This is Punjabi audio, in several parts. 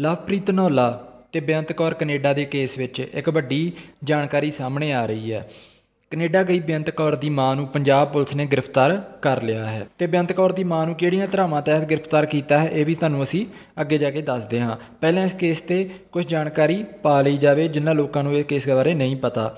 ਲਵਪ੍ਰੀਤ ਨੋਲਾ ਤੇ ਬੇਅੰਤ ਕੌਰ ਕੈਨੇਡਾ ਦੇ ਕੇਸ ਵਿੱਚ ਇੱਕ ਵੱਡੀ ਜਾਣਕਾਰੀ ਸਾਹਮਣੇ ਆ ਰਹੀ ਹੈ ਕੈਨੇਡਾ ਗਈ ਬੇਅੰਤ ਕੌਰ ਦੀ ਮਾਂ ਨੂੰ ਪੰਜਾਬ ਪੁਲਿਸ ਨੇ ਗ੍ਰਿਫਤਾਰ ਕਰ ਲਿਆ ਹੈ ਤੇ ਬੇਅੰਤ ਕੌਰ ਦੀ ਮਾਂ ਨੂੰ ਕਿਹੜੀਆਂ ਧਰਾਵਾਂ ਤਹਿਤ ਗ੍ਰਿਫਤਾਰ ਕੀਤਾ ਹੈ ਇਹ ਵੀ ਤੁਹਾਨੂੰ ਅਸੀਂ ਅੱਗੇ ਜਾ ਕੇ ਦੱਸਦੇ ਹਾਂ ਪਹਿਲਾਂ ਇਸ ਕੇਸ ਤੇ ਕੁਝ ਜਾਣਕਾਰੀ ਪਾ ਲਈ ਜਾਵੇ ਜਿਨ੍ਹਾਂ ਲੋਕਾਂ ਨੂੰ ਇਹ ਕੇਸ ਬਾਰੇ ਨਹੀਂ ਪਤਾ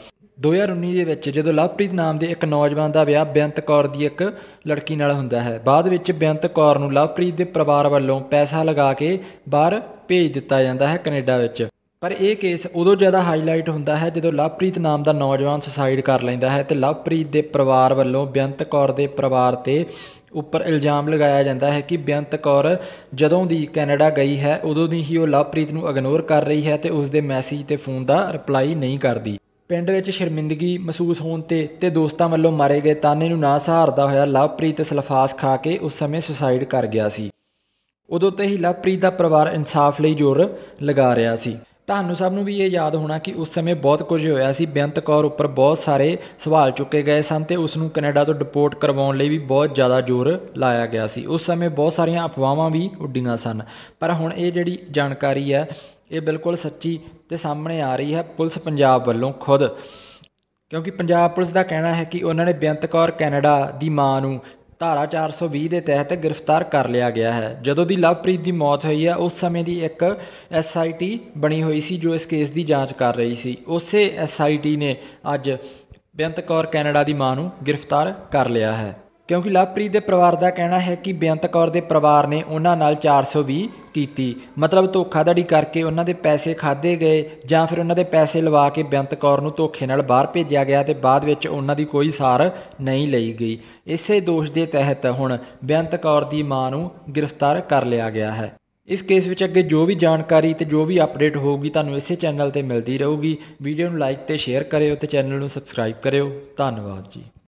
2019 ਦੇ ਵਿੱਚ ਜਦੋਂ ਲਵਪ੍ਰੀਤ ਨਾਮ ਦੇ ਇੱਕ ਨੌਜਵਾਨ ਦਾ ਵਿਆਹ ਬਿਆੰਤ ਕੌਰ ਦੀ ਇੱਕ ਲੜਕੀ ਨਾਲ ਹੁੰਦਾ ਹੈ ਬਾਅਦ ਵਿੱਚ ਬਿਆੰਤ ਕੌਰ ਨੂੰ ਲਵਪ੍ਰੀਤ ਦੇ ਪਰਿਵਾਰ ਵੱਲੋਂ ਪੈਸਾ ਲਗਾ ਕੇ ਬਾਹਰ ਭੇਜ ਦਿੱਤਾ ਜਾਂਦਾ ਹੈ ਕੈਨੇਡਾ ਵਿੱਚ ਪਰ ਇਹ ਕੇਸ ਉਦੋਂ ਜ਼ਿਆਦਾ ਹਾਈਲਾਈਟ ਹੁੰਦਾ ਹੈ ਜਦੋਂ ਲਵਪ੍ਰੀਤ ਨਾਮ ਦਾ ਨੌਜਵਾਨ ਸੁਸਾਈਡ ਕਰ ਲੈਂਦਾ ਹੈ ਤੇ ਲਵਪ੍ਰੀਤ ਦੇ ਪਰਿਵਾਰ ਵੱਲੋਂ ਬਿਆੰਤ ਕੌਰ ਦੇ ਪਰਿਵਾਰ ਤੇ ਉੱਪਰ ਇਲਜ਼ਾਮ ਲਗਾਇਆ ਜਾਂਦਾ ਹੈ ਕਿ ਬਿਆੰਤ ਕੌਰ ਜਦੋਂ ਦੀ ਕੈਨੇਡਾ ਗਈ ਹੈ ਉਦੋਂ ਦੀ ਹੀ ਉਹ ਲਵਪ੍ਰੀਤ ਨੂੰ ਇਗਨੋਰ ਕਰ ਰਹੀ ਹੈ ਤੇ ਉਸ ਦੇ ਮੈਸੇਜ ਤੇ ਫੋਨ ਦਾ ਰਿਪਲਾਈ ਨਹੀਂ ਕਰਦੀ ਪਿੰਡ ਵਿੱਚ ਸ਼ਰਮਿੰਦਗੀ ਮਹਿਸੂਸ ਹੋਣ ਤੇ ਤੇ ਦੋਸਤਾਂ ਵੱਲੋਂ ਮਾਰੇ ਗਏ ਤਾਨੇ ਨੂੰ ਨਾ ਸਹਾਰਦਾ ਹੋਇਆ ਲਵਪ੍ਰੀਤ ਸਲਫਾਸ ਖਾ ਕੇ ਉਸ ਸਮੇਂ ਸੁਸਾਈਡ ਕਰ ਗਿਆ ਸੀ ਉਦੋਂ ਤੇ ਹੀ ਲਵਪ੍ਰੀਤ ਦਾ ਪਰਿਵਾਰ ਇਨਸਾਫ ਲਈ ਜ਼ੋਰ ਲਗਾ ਰਿਹਾ ਸੀ ਤੁਹਾਨੂੰ ਸਭ ਨੂੰ ਵੀ ਇਹ ਯਾਦ ਹੋਣਾ ਕਿ ਉਸ ਸਮੇਂ ਬਹੁਤ ਕੁਝ ਹੋਇਆ ਸੀ ਬਿਆੰਤ ਕੌਰ ਉੱਪਰ ਬਹੁਤ ਸਾਰੇ ਸਵਾਲ ਚੁੱਕੇ ਗਏ ਸਨ ਤੇ ਉਸ ਨੂੰ ਕੈਨੇਡਾ ਤੋਂ ਡਿਪੋਰਟ ਕਰਵਾਉਣ ਲਈ ਵੀ ਬਹੁਤ ਜ਼ਿਆਦਾ ਜ਼ੋਰ ਲਾਇਆ ਗਿਆ ਸੀ ਉਸ ਸਮੇਂ ਬਹੁਤ ਸਾਰੀਆਂ ਅਫਵਾਹਾਂ ਵੀ ਉੱਡੀਆਂ ਸਨ ਪਰ ਹੁਣ ਇਹ ਜਿਹੜੀ ਜਾਣਕਾਰੀ ਹੈ ਇਹ ਬਿਲਕੁਲ ਸੱਚੀ ਤੇ ਸਾਹਮਣੇ ਆ ਰਹੀ ਹੈ ਪੁਲਿਸ ਪੰਜਾਬ ਵੱਲੋਂ ਖੁਦ ਕਿਉਂਕਿ ਪੰਜਾਬ ਪੁਲਿਸ ਦਾ ਕਹਿਣਾ ਹੈ ਕਿ ਉਹਨਾਂ ਨੇ ਬਿਆੰਤ ਕੌਰ ਕੈਨੇਡਾ ਦੀ ਮਾਂ ਨੂੰ ਧਾਰਾ 420 ਦੇ ਤਹਿਤ ਗ੍ਰਿਫਤਾਰ ਕਰ ਲਿਆ ਗਿਆ ਹੈ ਜਦੋਂ ਦੀ ਲਵਪ੍ਰੀਤ ਦੀ ਮੌਤ ਹੋਈ ਹੈ ਉਸ ਸਮੇਂ ਦੀ ਇੱਕ ਐਸਆਈਟੀ ਬਣੀ ਹੋਈ ਸੀ ਜੋ ਇਸ ਕੇਸ ਦੀ ਜਾਂਚ ਕਰ ਰਹੀ ਸੀ ਉਸੇ ਐਸਆਈਟੀ ਨੇ ਅੱਜ ਬਿਆੰਤ ਕੌਰ ਕੈਨੇਡਾ ਦੀ ਮਾਂ ਨੂੰ ਗ੍ਰਿਫਤਾਰ ਕਰ ਲਿਆ ਹੈ ਕਿਉਂਕਿ ਲਵਪ੍ਰੀਤ ਦੇ ਪਰਿਵਾਰ ਦਾ ਕਹਿਣਾ ਹੈ ਕਿ ਬਿਆੰਤ ਕੌਰ ਦੇ ਪਰਿਵਾਰ ਨੇ ਉਹਨਾਂ ਨਾਲ 420 ਕੀਤੀ ਮਤਲਬ ਧੋਖਾਧੜੀ ਕਰਕੇ ਉਹਨਾਂ ਦੇ ਪੈਸੇ ਖਾਦੇ ਗਏ ਜਾਂ ਫਿਰ ਉਹਨਾਂ ਦੇ ਪੈਸੇ ਲਵਾ ਕੇ ਬਿਆੰਤ ਕੌਰ ਨੂੰ ਧੋਖੇ ਨਾਲ ਬਾਹਰ ਭੇਜਿਆ ਗਿਆ ਤੇ ਬਾਅਦ ਵਿੱਚ ਉਹਨਾਂ ਦੀ ਕੋਈ ਸਾਰ ਨਹੀਂ ਲਈ ਗਈ ਇਸੇ ਦੋਸ਼ ਦੇ ਤਹਿਤ ਹੁਣ ਬਿਆੰਤ ਕੌਰ ਦੀ ਮਾਂ ਨੂੰ ਗ੍ਰਿਫਤਾਰ ਕਰ ਲਿਆ ਗਿਆ ਹੈ ਇਸ ਕੇਸ ਵਿੱਚ ਅੱਗੇ ਜੋ ਵੀ ਜਾਣਕਾਰੀ ਤੇ ਜੋ ਵੀ ਅਪਡੇਟ ਹੋਊਗੀ ਤੁਹਾਨੂੰ ਇਸੇ ਚੈਨਲ ਤੇ ਮਿਲਦੀ ਰਹੂਗੀ ਵੀਡੀਓ ਨੂੰ ਲਾਈਕ ਤੇ ਸ਼ੇਅਰ ਕਰਿਓ ਤੇ ਚੈਨਲ ਨੂੰ ਸਬਸਕ੍ਰਾਈਬ ਕਰਿਓ ਧੰਨਵਾਦ ਜੀ